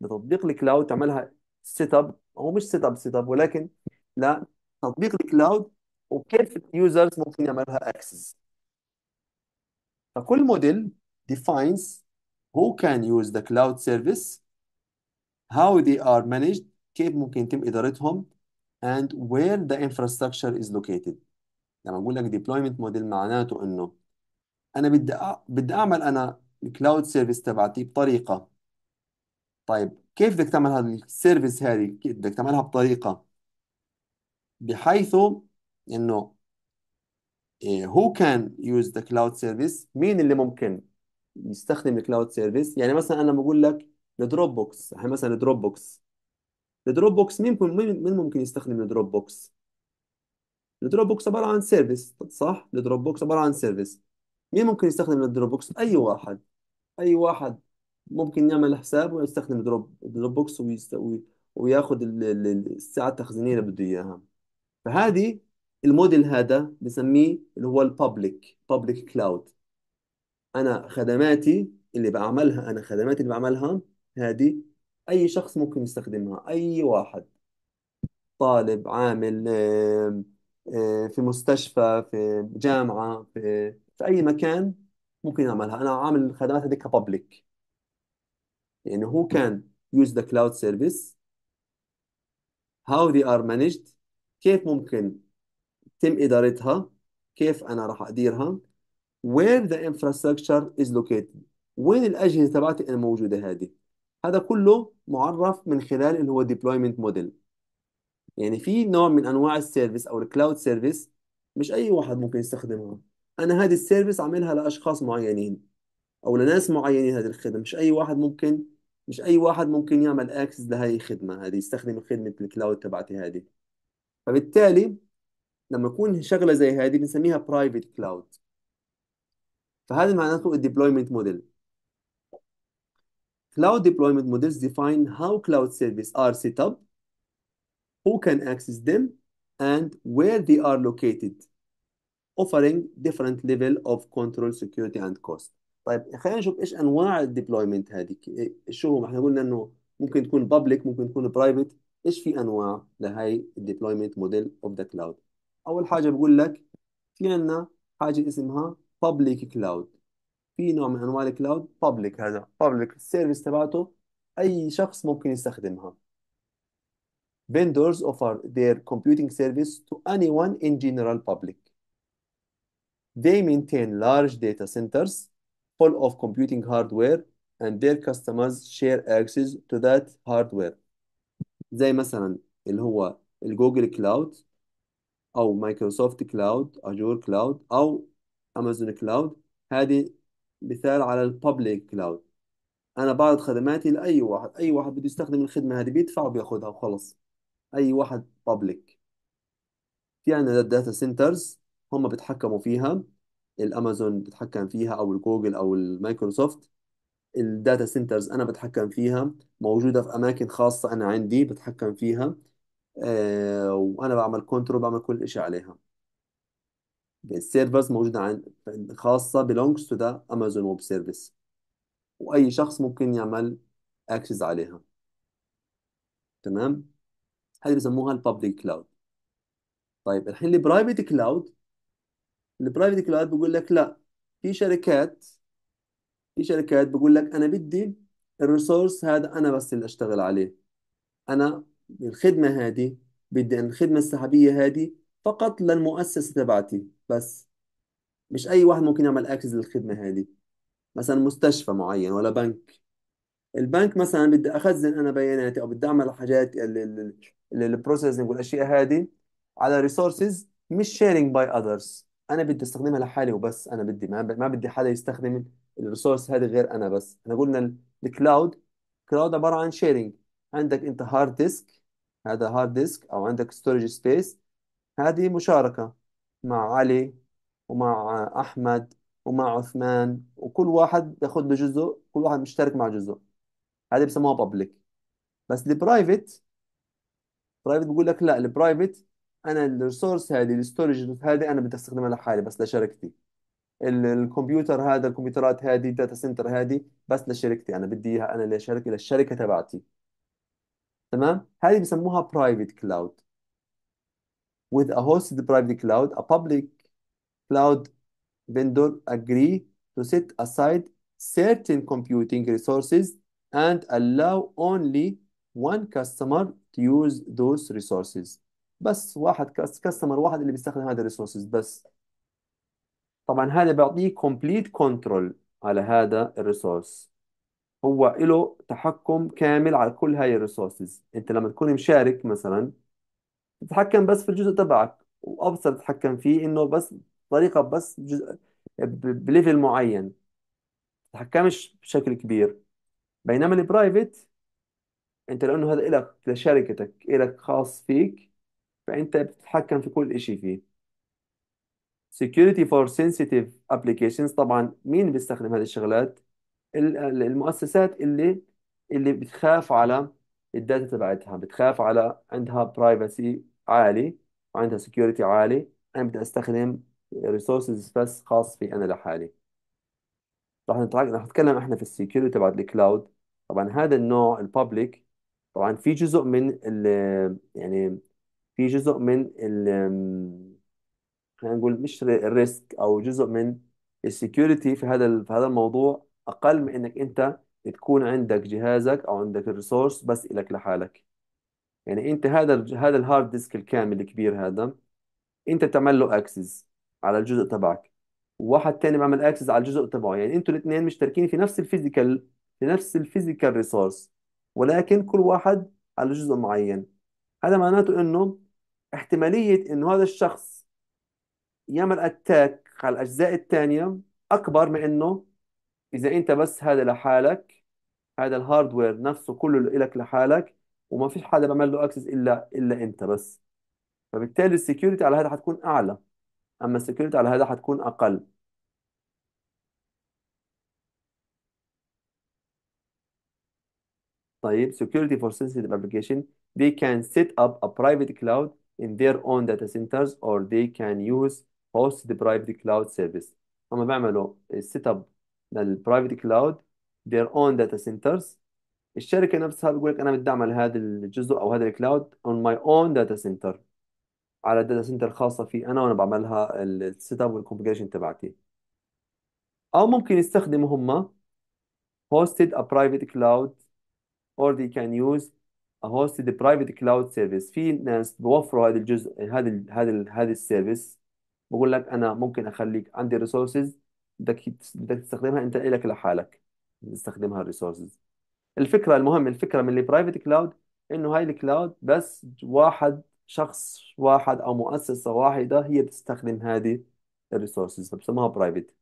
لتطبيق الكلاود تعملها سيت اب هو مش سيت اب سيت اب ولكن لا تطبيق الكلاود وكيف اليوزرز ممكن يعملها اكسس فكل موديل defines who can use the cloud service how they are managed كيف ممكن يتم إدارتهم and where the infrastructure is located لما أقول لك deployment model معناته إنه أنا بدي بدي أعمل أنا الكلاود سيرفيس تبعتي بطريقه طيب كيف بدك تعمل هذا السيرفيس هذه بدك تعملها بطريقه بحيث انه هو كان يوز ذا كلاود سيرفيس مين اللي ممكن يستخدم الكلاود سيرفيس يعني مثلا انا بقول لك الدروب بوكس احنا مثلا الدروب بوكس الدروب بوكس مين مين ممكن يستخدم الدروب بوكس الدروب بوكس عباره عن سيرفيس صح الدروب بوكس عباره عن سيرفيس مين ممكن يستخدم الدروب بوكس اي واحد اي واحد ممكن يعمل حساب ويستخدم دروب دروب بوكس ويستوي وياخذ وياخد الساعه التخزينيه اللي بده اياها فهذه الموديل هذا بسميه اللي هو البابليك بابليك كلاود انا خدماتي اللي بعملها انا خدماتي اللي بعملها هذه اي شخص ممكن يستخدمها اي واحد طالب عامل آه، في مستشفى في جامعة في في أي مكان ممكن يعملها انا عامل الخدمات هذيك كبابليك يعني هو كان يوز ذا كلاود سيرفيس هاو ذي ار مانجد كيف ممكن تم إدارتها كيف أنا راح أديرها وير ذا انفراستراكشر از لوكيتد وين الأجهزة تبعتي أنا موجودة هذه هذا كله معرف من خلال اللي هو ديبلويمنت موديل يعني في نوع من أنواع السيرفيس أو الكلاود سيرفيس مش أي واحد ممكن يستخدمها انا هذه السيرفيس عاملها لاشخاص معينين او لناس معينين هذه الخدمه مش اي واحد ممكن مش اي واحد ممكن يعمل اكسس لهذه الخدمه هذه يستخدم خدمه الكلاود تبعتي هذه فبالتالي لما يكون شغله زي هذه بنسميها برايفت كلاود فهذا معناته الديبلويمنت موديل Cloud deployment models define how cloud services are set up, who can access them, and where they are located. offering different level of control security and cost طيب خلينا نشوف ايش انواع الديبلويمنت هذيك إيه، شو ما احنا قلنا انه ممكن تكون public ممكن تكون برايفت ايش في انواع لهي الديبلويمنت موديل اوف ذا كلاود اول حاجه بقول لك في عندنا حاجه اسمها public cloud في نوع من انواع الكلاود public هذا public السيرفيس تبعته اي شخص ممكن يستخدمها vendors offer their computing service to anyone in general public They maintain large data centers full of computing hardware and their customers share access to that hardware زي مثلا اللي هو الجوجل كلاود او مايكروسوفت كلاود اجور كلاود او امازون كلاود هذه مثال على الببليك كلاود انا بعرض خدماتي لاي واحد اي واحد بده يستخدم الخدمه هذه بيدفع وبياخذها وخلص اي واحد ببليك في عندنا داتا سنترز هم بيتحكموا فيها الامازون بتحكم فيها او الجوجل او المايكروسوفت الداتا سنترز انا بتحكم فيها موجوده في اماكن خاصه انا عندي بتحكم فيها آه وانا بعمل كنترول بعمل كل شيء عليها السيرفرز موجوده عن خاصه بلونجز تو ذا امازون ويب سيرفيس واي شخص ممكن يعمل اكسس عليها تمام هذه بسموها البابليك كلاود طيب الحين البرايفت كلاود البرايفت كلاود بقول لك لا في شركات في شركات بقول لك انا بدي الريسورس هذا انا بس اللي اشتغل عليه انا الخدمه هذه بدي الخدمه السحابيه هذه فقط للمؤسسه تبعتي بس مش اي واحد ممكن يعمل اكسس للخدمه هذه مثلا مستشفى معين ولا بنك البنك مثلا بدي اخزن انا بياناتي او بدي اعمل حاجات البروسيسنج والاشياء هذه على ريسورسز مش شيرنج باي اذرز انا بدي استخدمها لحالي وبس انا بدي ما, ما بدي حدا يستخدم الريسورس هذه غير انا بس احنا قلنا الكلاود كلاود عباره عن شيرنج عندك انت هارد ديسك هذا هارد ديسك او عندك ستورج سبيس هذه مشاركة مع علي ومع أحمد ومع عثمان وكل واحد بياخذ له جزء كل واحد مشترك مع جزء هذه بسموها بابليك بس البرايفت برايفت بقول لك لا البرايفت انا الريسورس هذه الاستورج هذه انا بدي استخدمها لحالي بس لشركتي الكمبيوتر هذا الكمبيوترات هذه الداتا سنتر هذه بس لشركتي انا بدي اياها انا لشركه للشركه تبعتي تمام هذه بسموها برايفت كلاود with a hosted private cloud a public cloud vendor agree to set aside certain computing resources and allow only one customer to use those resources بس واحد كاستمر واحد اللي بيستخدم هذا الريسورسز بس طبعا هذا بيعطيه complete control على هذا الريسورس هو له تحكم كامل على كل هاي الريسورسز انت لما تكون مشارك مثلا تتحكم بس في الجزء تبعك وابصر تتحكم فيه انه بس طريقه بس بليفل معين تتحكمش بشكل كبير بينما البرايفت انت لانه هذا الك لشركتك الك خاص فيك فأنت بتتحكم في كل شيء فيه security for sensitive applications طبعا مين بيستخدم هذه الشغلات المؤسسات اللي اللي بتخاف على الداتا تبعتها بتخاف على عندها برايفسي عالي وعندها سكيورتي عالي انا بدي استخدم ريسورسز بس خاص في انا لحالي رح نتعرف نتكلم احنا في السكيورتي تبعت الكلاود طبعا هذا النوع الببليك طبعا في جزء من ال يعني في جزء من ال خلينا نقول مش الريسك او جزء من السكيورتي في هذا في هذا الموضوع اقل من انك انت تكون عندك جهازك او عندك الريسورس بس الك لحالك يعني انت هذا هذا الهارد ديسك الكامل الكبير هذا انت تعمل له اكسس على الجزء تبعك وواحد تاني بيعمل اكسس على الجزء تبعه يعني انتوا الاثنين مشتركين في نفس الفيزيكال في نفس الفيزيكال ريسورس ولكن كل واحد على جزء معين هذا معناته انه احتماليه انه هذا الشخص يعمل اتاك على الاجزاء الثانيه اكبر من انه اذا انت بس هذا لحالك هذا الهاردوير نفسه كله لك لحالك وما فيش حدا بيعمل له اكسس الا الا انت بس فبالتالي السكيورتي على هذا حتكون اعلى اما السكيورتي على هذا حتكون اقل طيب security for sensitive application they can set up a private cloud in their own data centers or they can use host the private cloud service هم بيعملوا السيت اب private cloud their own data centers الشركه نفسها بيقول لك انا بدي اعمل هذا الجزء او هذا الكلاود on my own data center على data سنتر خاصه في انا وانا بعملها setup والـ configuration تبعتي او ممكن يستخدموا هم hosted a private cloud or they can use a hosted private cloud service في ناس بوفروا هذا الجزء هذا ال هذا هذا السيرفيس بقول لك انا ممكن اخليك عندي ريسورسز بدك بدك تستخدمها انت الك لحالك تستخدمها الريسورسز الفكره المهم الفكره من البرايفت كلاود انه هاي الكلاود بس واحد شخص واحد او مؤسسه واحده هي بتستخدم هذه الريسورسز فبسموها برايفت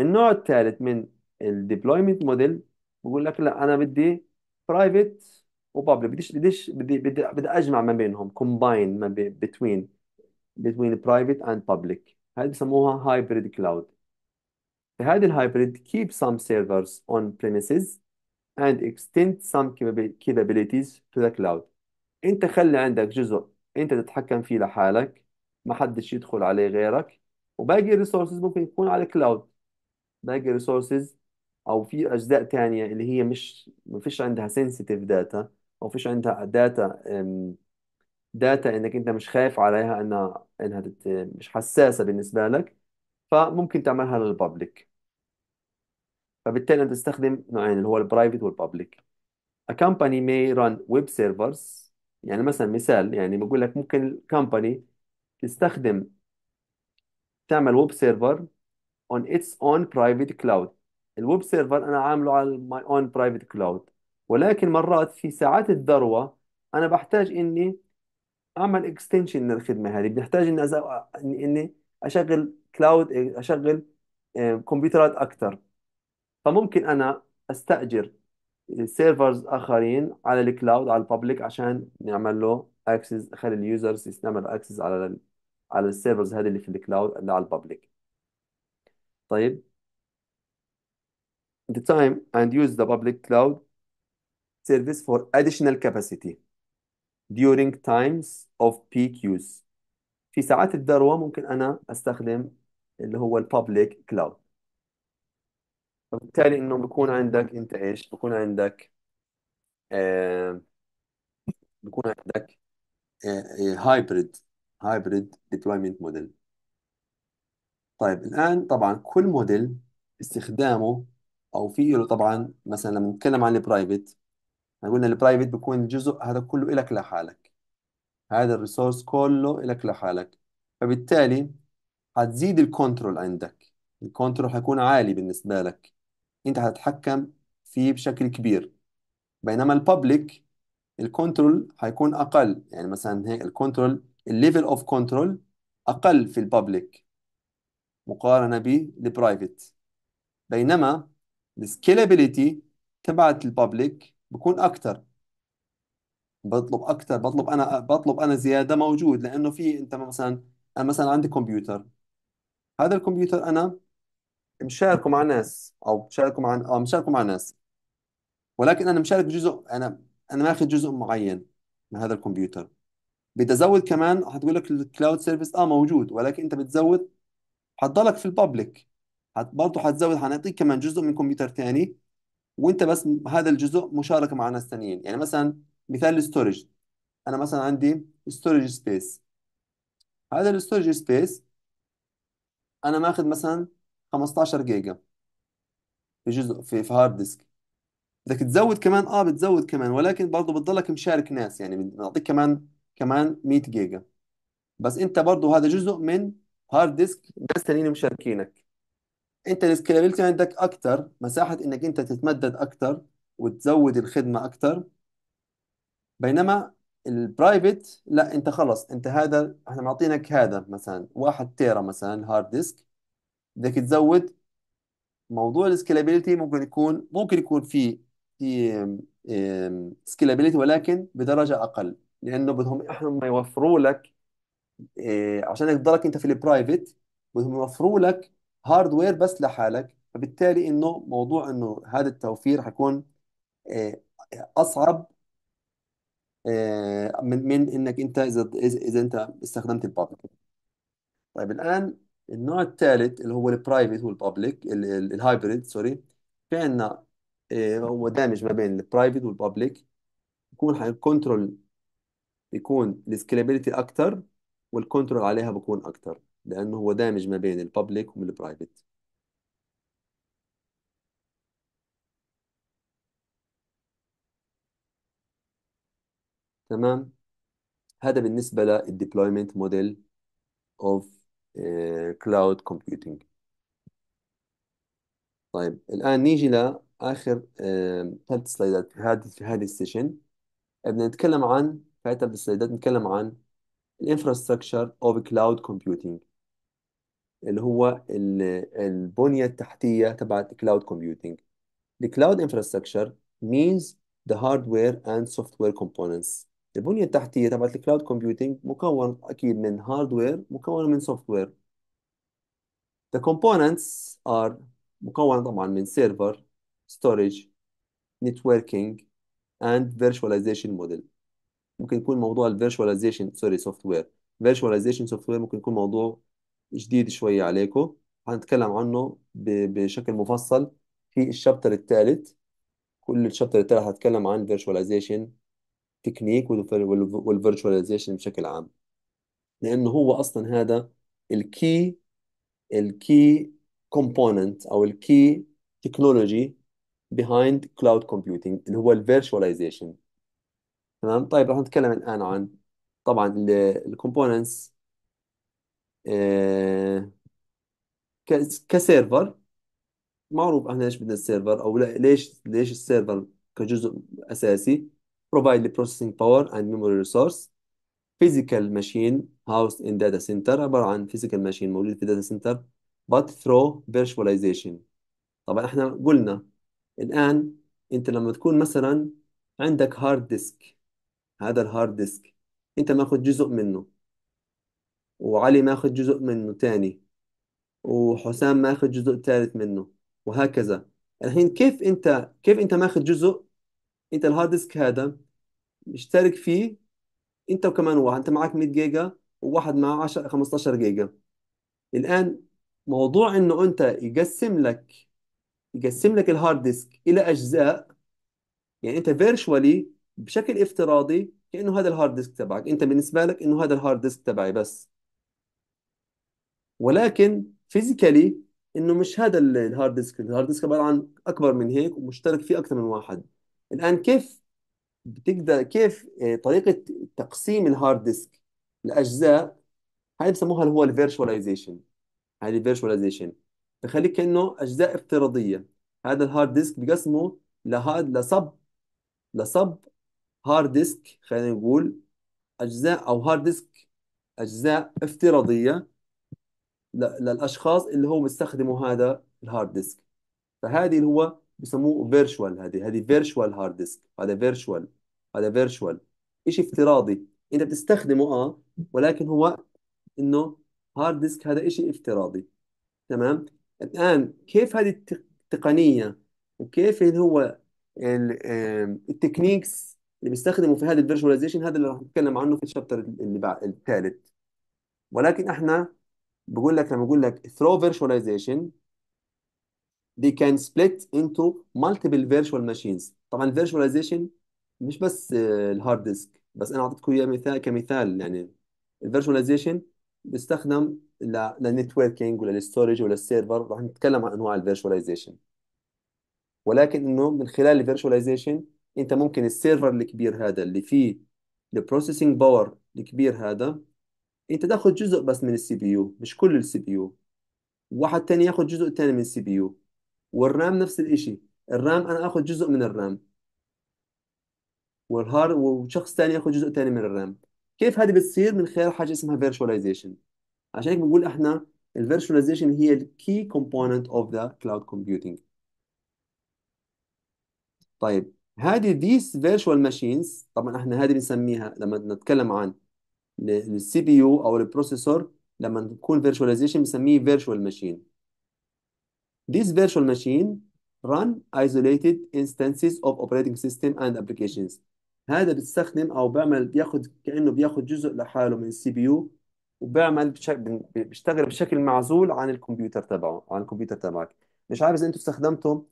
النوع الثالث من الديبلويمنت موديل بقول لك لا انا بدي برايفت وبابليك بديش بديش بدي بدي بدي اجمع ما بينهم كومباين ما بين بتوين بتوين برايفت اند بابليك هذه بسموها هايبريد كلاود فهذه الهايبريد كيب سام سيرفرز اون premises اند اكستند سام كيبابيليتيز تو ذا كلاود انت خلي عندك جزء انت تتحكم فيه لحالك ما حدش يدخل عليه غيرك وباقي الريسورسز ممكن يكون على الكلاود باقي الريسورسز او في اجزاء تانية اللي هي مش ما فيش عندها سنسيتيف داتا او فيش عندها داتا داتا انك انت مش خايف عليها انها انها مش حساسة بالنسبة لك فممكن تعملها للبابليك فبالتالي انت تستخدم نوعين اللي هو البرايفت والبابليك A company may run web servers يعني مثلا مثال يعني بقول لك ممكن company تستخدم تعمل ويب سيرفر on its own private cloud الويب سيرفر انا عامله على ماي اون برايفت كلاود ولكن مرات في ساعات الذروه انا بحتاج اني اعمل اكستنشن للخدمه هذه بنحتاج اني اني اشغل كلاود اشغل كمبيوترات آه، اكثر فممكن انا استاجر سيرفرز اخرين على الكلاود على الببليك عشان نعمل له اكسس خلي اليوزرز يعمل اكسس على على السيرفرز هذه اللي في الكلاود اللي على الببليك طيب the time and use the public cloud service for additional capacity during times of peak use في ساعات الذروة ممكن أنا أستخدم اللي هو public cloud فبالتالي إنه بكون عندك أنت إيش بكون عندك آه بكون عندك hybrid hybrid deployment model طيب الآن طبعا كل موديل استخدامه او في له طبعا مثلا لما نتكلم عن البرايفت احنا قلنا البرايفت بيكون الجزء هذا كله الك لحالك هذا الريسورس كله الك لحالك فبالتالي هتزيد الكنترول عندك الكنترول هيكون عالي بالنسبة لك انت هتتحكم فيه بشكل كبير بينما البابليك الكنترول هيكون اقل يعني مثلا هيك الكنترول الليفل اوف كنترول اقل في البابليك مقارنة بالبرايفت بينما السكيلابيليتي تبعت الببليك بكون اكثر بطلب اكثر بطلب انا بطلب انا زياده موجود لانه في انت مثلا انا مثلا عندي كمبيوتر هذا الكمبيوتر انا مشاركه مع ناس او مشاركه مع او مشاركه مع ناس ولكن انا مشارك جزء انا انا ماخذ جزء معين من هذا الكمبيوتر بدي ازود كمان حتقول لك الكلاود سيرفيس اه موجود ولكن انت بتزود حتضلك في الببليك هت برضه حتزود حنعطيك كمان جزء من كمبيوتر ثاني وانت بس هذا الجزء مشاركه مع ناس ثانيين يعني مثلا مثال الستورج انا مثلا عندي ستورج سبيس هذا الستورج سبيس انا ماخذ مثلا 15 جيجا في جزء في في هارد ديسك بدك تزود كمان اه بتزود كمان ولكن برضه بتضلك مشارك ناس يعني بنعطيك كمان كمان 100 جيجا بس انت برضه هذا جزء من هارد ديسك ناس ثانيين مشاركينك انت السكيلابيلتي عندك اكتر مساحه انك انت تتمدد اكتر وتزود الخدمه اكتر بينما البرايفت لا انت خلص انت هذا احنا معطينك هذا مثلا واحد تيرا مثلا هارد ديسك بدك تزود موضوع السكيلابيلتي ممكن يكون ممكن يكون في في سكيلابيلتي ولكن بدرجه اقل لانه بدهم احنا ما يوفروا لك آه، عشان تضلك انت في البرايفت بدهم يوفروا لك هاردوير بس لحالك فبالتالي انه موضوع انه هذا التوفير حيكون آه، اصعب آه، من من انك انت اذا اذا انت استخدمت البابليك طيب الان النوع الثالث اللي هو البرايفت والبابليك الهايبريد سوري في عندنا آه، هو دامج ما بين البرايفت والبابليك يكون كنترول بيكون السكيلابيلتي اكثر والكنترول عليها بيكون اكثر لأنه هو دامج ما بين الببليك والبرايفت تمام هذا بالنسبة للديبلويمنت موديل of كلاود آه، كومبيوتينج طيب الآن نيجي لآخر آه، ثلاث سلايدات في هذه في هذه السيشن بدنا نتكلم عن في هذه سلايدات نتكلم عن الانفراستراكشر اوف كلاود كومبيوتينج اللي هو البنية التحتية تبعت Computing كومبيوتينج Cloud Infrastructure means the hardware and software components البنية التحتية تبعت Cloud Computing مكون أكيد من hardware مكون من software The components are مكونة طبعا من server, storage networking and virtualization model ممكن يكون موضوع ال virtualization sorry software virtualization software ممكن يكون موضوع جديد شوية عليكم هنتكلم عنه بشكل مفصل في الشابتر الثالث كل الشابتر الثالث هتكلم عن فيرتشواليزيشن تكنيك والفيرتشواليزيشن بشكل عام لأنه هو أصلا هذا الكي الكي كومبوننت أو الكي تكنولوجي behind cloud computing اللي هو الفيرتشواليزيشن تمام طيب رح نتكلم الآن عن طبعا الكومبوننتس آه، كسيرفر معروف احنا ليش بدنا السيرفر او ليش ليش السيرفر كجزء اساسي provide the processing power and memory resource physical machine housed in data center عبارة عن physical machine موجود في data center but through virtualization طبعا احنا قلنا الآن انت لما تكون مثلا عندك هارد ديسك هذا الهارد ديسك انت ماخذ جزء منه وعلي ماخذ جزء منه تاني وحسام ماخذ جزء تالت منه وهكذا الحين كيف انت كيف انت ماخذ جزء انت الهارد ديسك هذا مشترك فيه انت وكمان واحد انت معك 100 جيجا وواحد معه 10 15 جيجا الان موضوع انه انت يقسم لك يقسم لك الهارد ديسك الى اجزاء يعني انت فيرشوالي بشكل افتراضي كانه هذا الهارد ديسك تبعك انت بالنسبه لك انه هذا الهارد ديسك تبعي بس ولكن فيزيكالي انه مش هذا الهارد ديسك الهارد ديسك عباره عن اكبر من هيك ومشترك فيه اكثر من واحد الان كيف بتقدر كيف آه، طريقه تقسيم الهارد ديسك لاجزاء هاي بسموها اللي هو الفيرشواليزيشن هذه الفيرشواليزيشن بخليك كانه اجزاء افتراضيه هذا الهارد ديسك بقسمه لهاد لصب لصب هارد ديسك خلينا نقول اجزاء او هارد ديسك اجزاء افتراضيه للاشخاص اللي هم استخدموا هذا الهارد ديسك فهذه اللي هو بسموه فيرتشوال هذه هذه فيرتشوال هارد ديسك هذا فيرتشوال هذا فيرتشوال شيء افتراضي انت بتستخدمه اه ولكن هو انه هارد ديسك هذا شيء افتراضي تمام الان كيف هذه التقنيه وكيف اللي هو التكنيكس اللي بيستخدموا في هذا الفيرجواليزيشن هذا اللي راح نتكلم عنه في الشابتر اللي بعد الثالث ولكن احنا بقول لك لما بقول لك through virtualization they can split into multiple virtual machines طبعا virtualization مش بس الهارد ديسك بس انا اعطيتكم اياه مثال كمثال يعني الفيرشواليزيشن بيستخدم للنتوركينج وللستورج وللسيرفر راح نتكلم عن انواع الفيرشواليزيشن ولكن انه من خلال الفيرشواليزيشن انت ممكن السيرفر الكبير هذا اللي فيه البروسيسنج باور الكبير هذا انت تاخد جزء بس من السي بي يو مش كل السي بي يو واحد تاني ياخد جزء تاني من السي بي يو والرام نفس الاشي الرام انا اخد جزء من الرام والهارد وشخص تاني ياخد جزء تاني من الرام كيف هذه بتصير من خلال حاجه اسمها فيرتشواليزيشن عشان هيك بنقول احنا الفيرتشواليزيشن هي الكي كومبوننت اوف ذا كلاود كومبيوتينج طيب هذه ذيس فيرشوال ماشينز طبعا احنا هذه بنسميها لما نتكلم عن للسي بي يو او البروسيسور لما نكون فيرتشواليزيشن بنسميه فيرتشوال ماشين This virtual machine run isolated instances of operating system and applications. هذا بيستخدم او بيعمل بياخد كانه بياخد جزء لحاله من السي بي يو وبيعمل بشكل بيشتغل بشكل معزول عن الكمبيوتر تبعه عن الكمبيوتر تبعك مش عارف اذا انتم استخدمتم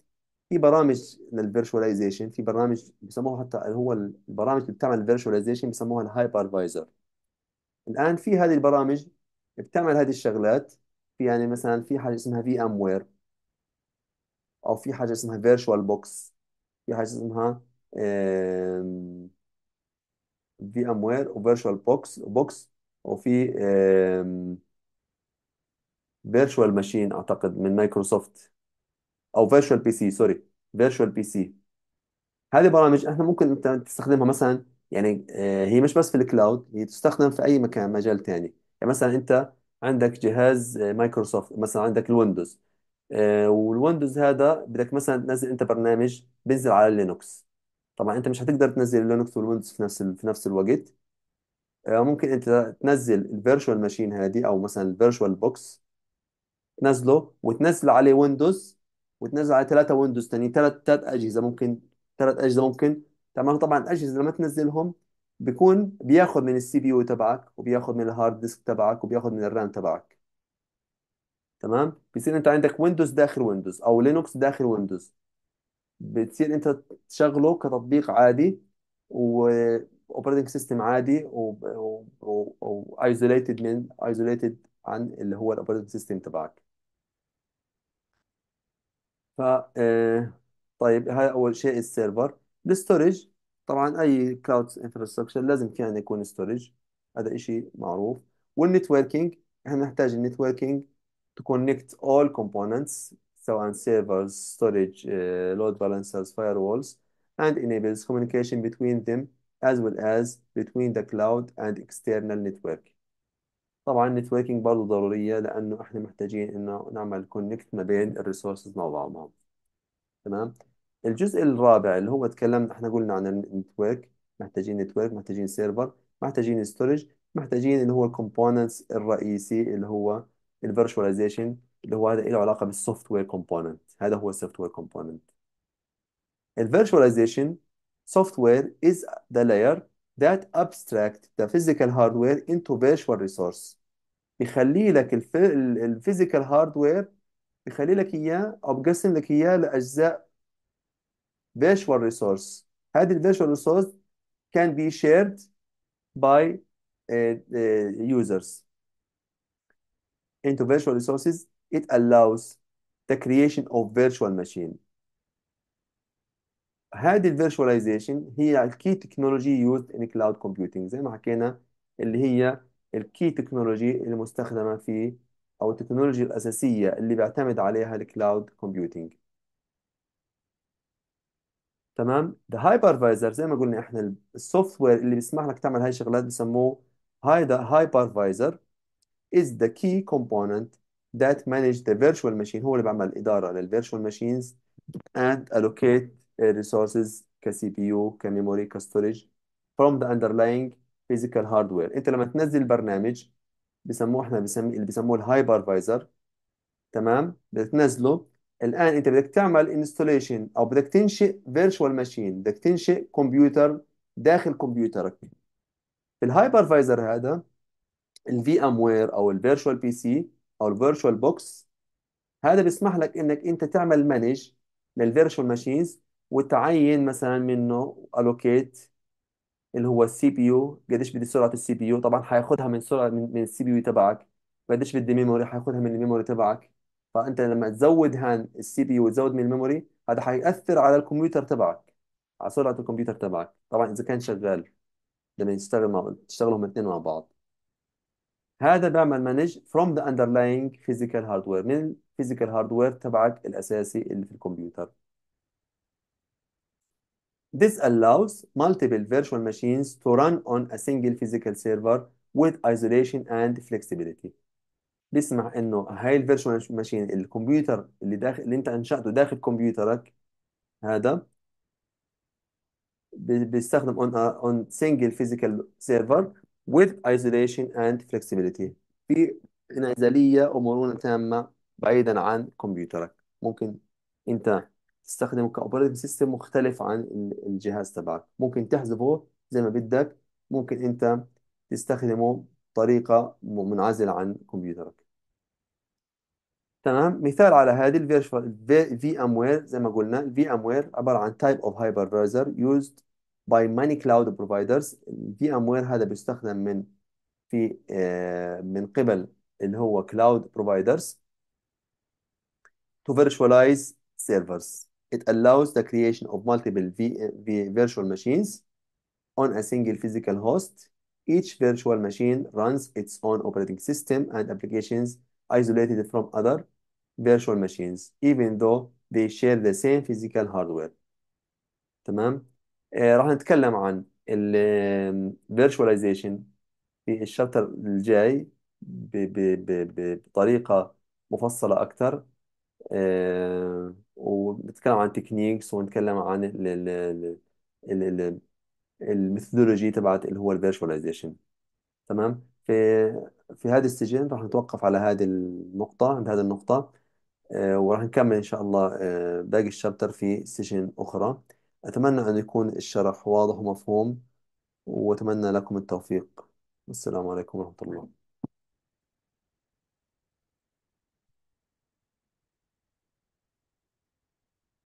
في برامج للفيرتشواليزيشن في برامج بسموها حتى هو البرامج اللي بتعمل فيرتشواليزيشن بسموها الهايبرفايزر الآن في هذه البرامج بتعمل هذه الشغلات في يعني مثلا في حاجة اسمها في ام وير أو في حاجة اسمها فيرتشوال بوكس في حاجة اسمها في ام وير وفيرتشوال بوكس بوكس وفي فيرتشوال ماشين أعتقد من مايكروسوفت أو فيرتشوال بي سي سوري فيرتشوال بي سي هذه برامج احنا ممكن انت تستخدمها مثلا يعني آه، هي مش بس في الكلاود هي تستخدم في أي مكان مجال تاني يعني مثلا أنت عندك جهاز آه، مايكروسوفت مثلا عندك الويندوز آه، والويندوز هذا بدك مثلا تنزل أنت برنامج بينزل على لينوكس طبعا أنت مش هتقدر تنزل اللينوكس والويندوز في نفس في نفس الوقت ممكن أنت تنزل الفيرشوال ماشين هذه أو مثلا الفيرشوال بوكس تنزله وتنزل عليه ويندوز وتنزل على ثلاثة ويندوز تاني ثلاث ثلاث أجهزة ممكن ثلاث أجهزة ممكن تمام طبعا الاجهزه لما تنزلهم بيكون بياخذ من السي بي يو تبعك وبياخذ من الهارد ديسك تبعك وبياخذ من الرام تبعك تمام بيصير انت عندك ويندوز داخل ويندوز او لينوكس داخل ويندوز بتصير انت تشغله كتطبيق عادي واوبريتنج سيستم عادي وايزوليتد من ايزوليتد عن اللي هو الاوبريتنج سيستم تبعك ف آه، طيب هاي اول شيء السيرفر الستورج طبعا اي كلاود انفراستراكشر لازم كان يكون ستورج هذا شيء معروف والنتوركينج احنا نحتاج النتوركينج to connect all components سواء servers, storage, uh, load balancers, firewalls and enables communication between them as well as between the cloud and external network. طبعا networking برضه ضرورية لأنه احنا محتاجين إنه نعمل connect ما بين الريسورسز مع بعضهم. تمام؟ الجزء الرابع اللي هو تكلمنا احنا قلنا عن النتورك محتاجين نتورك محتاجين سيرفر محتاجين ستورج محتاجين اللي هو الكومبوننتس الرئيسي اللي هو الفيرشواليزيشن اللي هو هذا له علاقة بالسوفت وير كومبوننت هذا هو السوفت وير كومبوننت الفيرشواليزيشن سوفت وير is the layer that abstract the physical hardware into virtual ريسورس يخلي لك الفيزيكال هاردوير يخلي لك اياه او بقسم لك اياه لاجزاء virtual resource هذه virtual resource can be shared by uh, uh, users into virtual resources it allows the creation of virtual machine هذه virtualization هي key technology used in cloud computing زي ما حكينا اللي هي الكي تكنولوجي المستخدمة في أو التكنولوجيا الأساسية اللي بيعتمد عليها الكلاود كومبيوتينج تمام ذا هايبرفايزر زي ما قلنا احنا السوفت وير اللي بيسمح لك تعمل هاي الشغلات بسموه هاي ذا هايبرفايزر is the key component that manage the virtual machine هو اللي بيعمل الإدارة للفيرتشوال machines and allocate resources ك CPU ك memory ك storage from the underlying physical hardware انت لما تنزل برنامج بسموه احنا بسمي اللي بسموه الهايبرفايزر تمام بتنزله الآن أنت بدك تعمل انستوليشن أو بدك تنشئ فيرتشوال ماشين بدك تنشئ كمبيوتر داخل كمبيوترك في الهايبرفايزر هذا الفي ام وير أو الفيرتشوال بي سي أو الفيرتشوال بوكس هذا بيسمح لك إنك أنت تعمل مانج للفيرتشوال ماشينز وتعين مثلا منه الوكيت اللي هو السي بي يو قديش بدي سرعه السي بي يو طبعا حياخذها من سرعه من, السي بي يو تبعك قديش بدي ميموري حياخذها من الميموري تبعك فانت لما تزود هان السي بي يو وتزود من الميموري هذا حيأثر على الكمبيوتر تبعك على سرعة الكمبيوتر تبعك طبعا اذا كان شغال لما يشتغل مع تشتغلهم الاثنين مع بعض هذا بعمل مانج from the underlying physical hardware من ال physical hardware تبعك الأساسي اللي في الكمبيوتر This allows multiple virtual machines to run on a single physical server with isolation and flexibility بيسمح انه هاي الفيرتشوال ماشين الكمبيوتر اللي داخل اللي انت انشاته داخل كمبيوترك هذا بيستخدم اون اون on فيزيكال سيرفر with isolation and flexibility في انعزالية ومرونة تامة بعيدا عن كمبيوترك ممكن انت تستخدمه كاوبريتنج سيستم مختلف عن الجهاز تبعك ممكن تحذفه زي ما بدك ممكن انت تستخدمه بطريقة منعزلة عن كمبيوترك تمام مثال على هذه الـ Virtual VMware زي ما قلنا الـ VMware عباره عن type of hypervisor used by many cloud providers الـ VMware هذا بيستخدم من في من قبل اللي هو cloud providers to virtualize servers it allows the creation of multiple v v virtual machines on a single physical host each virtual machine runs its own operating system and applications isolated from other virtual machines even though they share the same physical hardware تمام آه راح نتكلم عن ال virtualization في الشابتر الجاي ب ب ب ب بطريقة مفصلة أكثر آه ونتكلم عن تكنيكس ونتكلم عن ال ال ال ال الميثودولوجي تبعت اللي هو الفيرشواليزيشن تمام في في هذا السجن راح نتوقف على هذه النقطة عند هذه النقطة آه، وراح نكمل إن شاء الله آه، باقي الشابتر في سيشن أخرى أتمنى أن يكون الشرح واضح ومفهوم وأتمنى لكم التوفيق والسلام عليكم ورحمة الله